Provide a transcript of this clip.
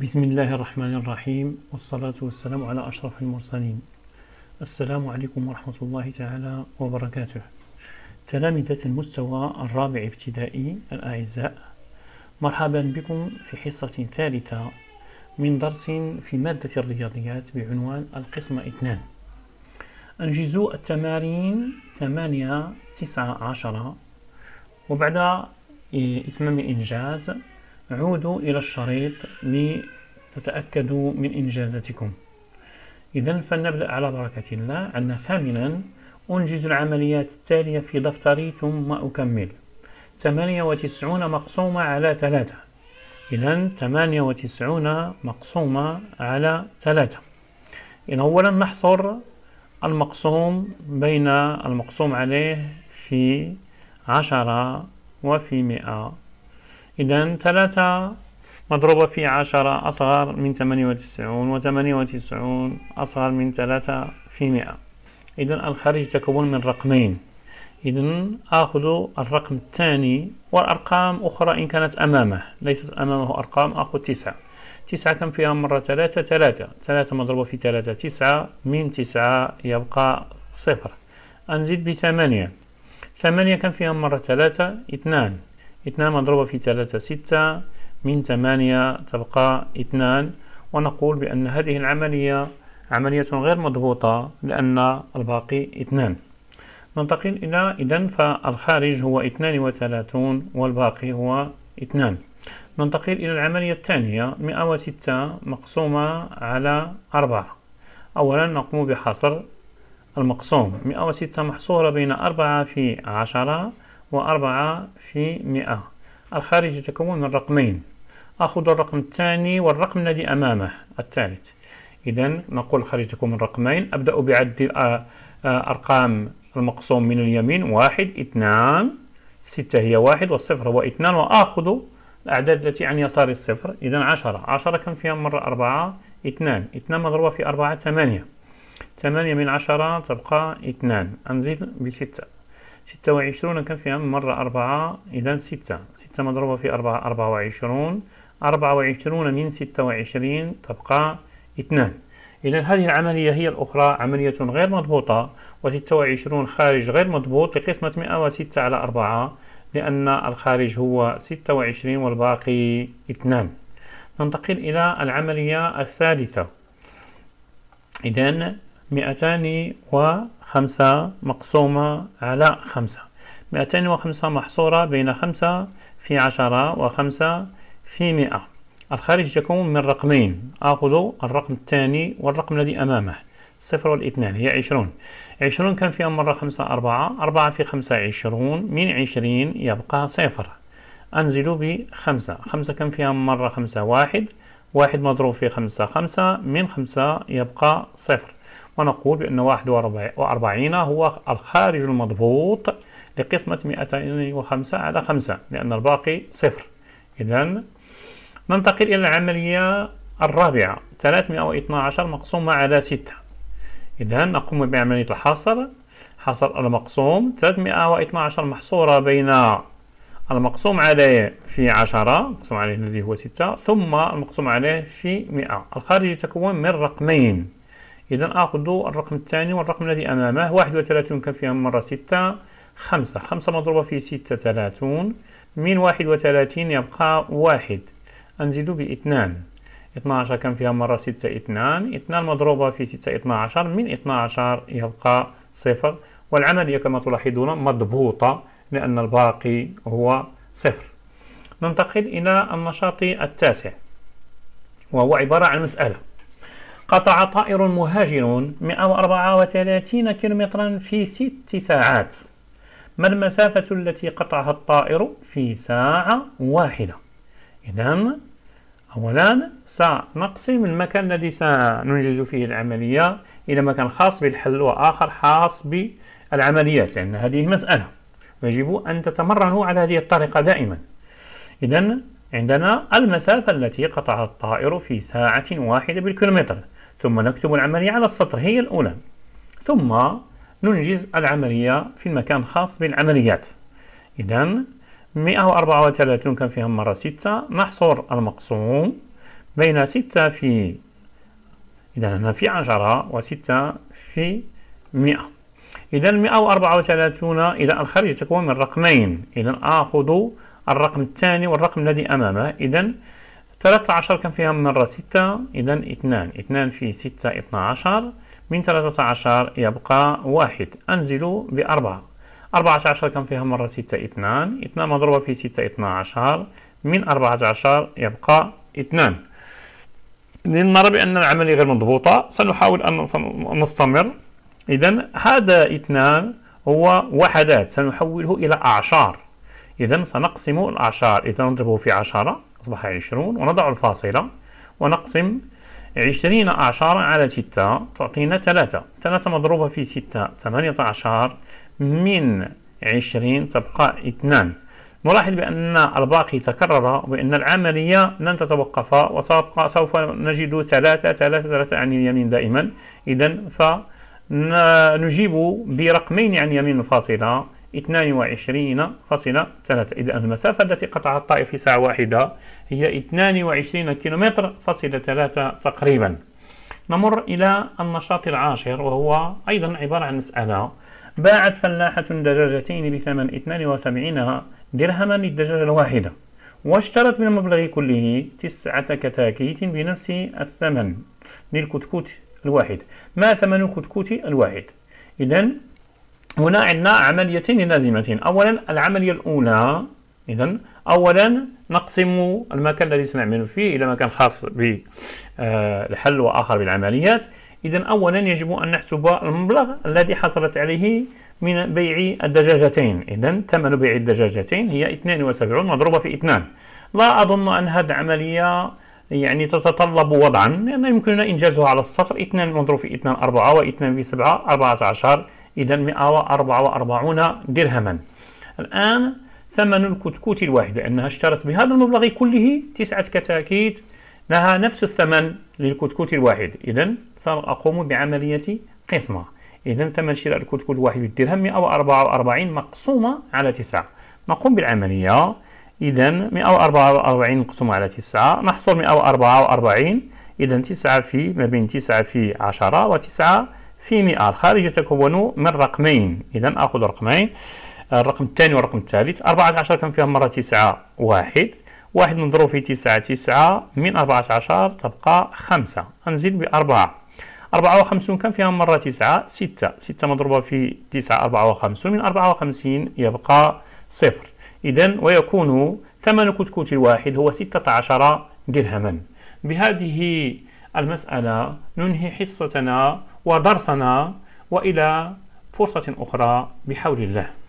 بسم الله الرحمن الرحيم والصلاة والسلام على أشرف المرسلين السلام عليكم ورحمة الله تعالى وبركاته تلامذة المستوى الرابع ابتدائي الأعزاء مرحبا بكم في حصة ثالثة من درس في مادة الرياضيات بعنوان القسم اثنان أنجزوا التمارين 8 9 10 وبعد إتمام الإنجاز عودوا إلى الشريط لتتأكدوا من إنجازتكم إذا فلنبدأ على بركة الله عندنا ثامنا أنجز العمليات التالية في دفتري ثم أكمل 98 مقسومة على 3 إذا 98 مقسومة على 3 إذا أولا نحصر المقسوم بين المقسوم عليه في عشرة وفي مئة إذا ثلاثة مضروبة في عشرة أصغر من ثمانية وتسعون وثمانية وتسعون أصغر من ثلاثة في مئة إذا الخارج تكون من رقمين إذا آخذ الرقم الثاني والأرقام أخرى إن كانت أمامه ليست أمامه أرقام آخذ تسعة تسعة كم فيها مرة ثلاثة ثلاثة ثلاثة مضروبة في ثلاثة تسعة من تسعة يبقى صفر أنزيد بثمانية ثمانية كم فيها مرة ثلاثة اثنان اثنان مضروبة في ثلاثة ستة من ثمانية تبقى اثنان ونقول بأن هذه العملية عملية غير مضبوطة لأن الباقي اثنان ننتقل إلى إذا فالخارج هو اثنان وثلاثون والباقي هو اثنان ننتقل إلى العملية الثانية مئة وستة مقسومة على أربعة أولا نقوم بحصر المقسوم مئة وستة محصورة بين أربعة في عشرة وأربعة في مئة الخارج يتكون من رقمين أخذ الرقم الثاني والرقم الذي أمامه الثالث إذا نقول الخارج يتكون من رقمين أبدأ بعد آه، آه، أرقام المقسوم من اليمين واحد اثنان ستة هي واحد والصفر هو اثنان وآخذ الأعداد التي عن يسار الصفر إذا عشرة عشرة كم فيها مرة أربعة اثنان اثنان مضروبة في أربعة ثمانية ثمانية من عشرة تبقى اثنان أنزل بستة ستة وعشرون كم فيها مرة أربعة إذا ستة ستة مضروبة في أربعة أربعة وعشرون أربعة وعشرون من ستة وعشرين تبقى اثنان إذا هذه العملية هي الأخرى عملية غير مضبوطة وستة وعشرون خارج غير مضبوط لقسمة مئة وستة على أربعة لأن الخارج هو ستة وعشرين والباقي اثنان ننتقل إلى العملية الثالثة إذا مئتان و خمسة مقسومة على خمسة مئتين وخمسة محصورة بين خمسة في عشرة وخمسة في مئة الخارج يكون من رقمين أخذ الرقم الثاني والرقم الذي أمامه صفر والاثنان هي عشرون عشرون كان فيها مرة خمسة أربعة أربعة في خمسة عشرون من عشرين يبقى صفر أنزل بخمسة خمسة كان فيها مرة خمسة واحد واحد مضروب في خمسة خمسة من خمسة يبقى صفر ونقول بأن 41 هو الخارج المضبوط لقسمة 205 على 5 لأن الباقي صفر إذا ننتقل إلى العملية الرابعة 312 مقسومة على 6 إذا نقوم بعملية الحصر حصر المقسوم 312 محصورة بين المقسوم عليه في 10 مقسوم عليه الذي هو 6 ثم المقسوم عليه في 100 الخارج يتكون من رقمين إذا آخذ الرقم الثاني والرقم الذي أمامه واحد وثلاثون كم فيها مرة ستة خمسة خمسة مضروبة في ستة ثلاثون من واحد وثلاثين يبقى واحد أنزل باثنان 12 كم فيها مرة ستة اثنان اثنان مضروبة في ستة 12 من 12 يبقى صفر والعملية كما تلاحظون مضبوطة لأن الباقي هو صفر ننتقل إلى النشاط التاسع وهو عبارة عن مسألة قطع طائر مهاجر 134 كيلومترا في ست ساعات ما المسافة التي قطعها الطائر في ساعة واحدة إذا أولا سنقسم المكان الذي سننجز فيه العملية إلى مكان خاص بالحل وآخر خاص بالعمليات لأن هذه مسألة يجب أن تتمرنوا على هذه الطريقة دائما إذا عندنا المسافة التي قطعها الطائر في ساعة واحدة بالكيلومتر ثم نكتب العملية على السطر هي الأولى ثم ننجز العملية في المكان الخاص بالعمليات إذا 134 كان فيها مرة 6 نحصر المقسوم بين 6 في إذا هنا في 10 و6 في 100 إذا 134 إذا الخارج تكون من رقمين إذا آخذ الرقم الثاني والرقم الذي أمامه إذا ثلاثة عشر كم فيها مرة ستة إذا اثنان اثنان في ستة اثنا عشر من ثلاثة عشر يبقى واحد أنزل بأربعة أربعة عشر كم فيها مرة ستة اثنان اثنان مضروبة في ستة اثنا عشر من أربعة عشر يبقى اثنان لنرى بأن العملية غير مضبوطة سنحاول أن نستمر إذا هذا اثنان هو وحدات سنحوله إلى أعشار إذا سنقسم الأعشار إذا نضربه في عشرة أصبح عشرون ونضع الفاصلة ونقسم عشرين أعشار على ستة تعطينا ثلاثة ثلاثة مضروبة في ستة ثمانية عشر من عشرين تبقى اثنان نلاحظ بأن الباقي تكرر وأن العملية لن تتوقف وسوف سوف نجد ثلاثة ثلاثة ثلاثة عن اليمين دائما إذا فنجيب برقمين عن يمين الفاصلة 22.3 إذا المسافة التي قطعها الطائر في ساعة واحدة هي 22 كيلومتر فاصلة 3 تقريبا نمر إلى النشاط العاشر وهو أيضا عبارة عن مسألة باعت فلاحة دجاجتين بثمن 72 درهما للدجاجة الواحدة واشترت من المبلغ كله تسعة كتاكيت بنفس الثمن للكتكوت الواحد ما ثمن الكتكوت الواحد إذا هنا عندنا عمليتين لازمتين أولا العملية الأولى إذا أولا نقسم المكان الذي سنعمل فيه إلى مكان خاص بالحل وآخر بالعمليات إذا أولا يجب أن نحسب المبلغ الذي حصلت عليه من بيع الدجاجتين إذا ثمن بيع الدجاجتين هي 72 مضروبة في 2 لا أظن أن هذه العملية يعني تتطلب وضعا لأن يعني يمكننا إنجازها على السطر 2 مضروب في 2 4 و2 في 7 14 إذا 144 درهما الآن ثمن الكتكوت الواحد لأنها اشترت بهذا المبلغ كله تسعة كتاكيت لها نفس الثمن للكتكوت الواحد إذا سأقوم بعملية قسمة إذا ثمن شراء الكتكوت الواحد بالدرهم 144 مقسومة على 9 نقوم بالعملية إذا 144 مقسومة على 9 نحصل 144 إذا 9 في ما بين 9 في 10 وتسعة في 100 الخارجية يتكون من رقمين إذا آخذ رقمين الرقم الثاني والرقم الثالث 14 كان فيها مرة 9 واحد واحد مضروب في 9 9 من 14 تبقى 5 أنزل بأربعة 54 كان فيها مرة 9 6 6 مضروبة في 9 54 من 54 يبقى صفر إذا ويكون ثمن كتكوت الواحد هو 16 درهما بهذه المسألة ننهي حصتنا ودرسنا وإلى فرصة أخرى بحول الله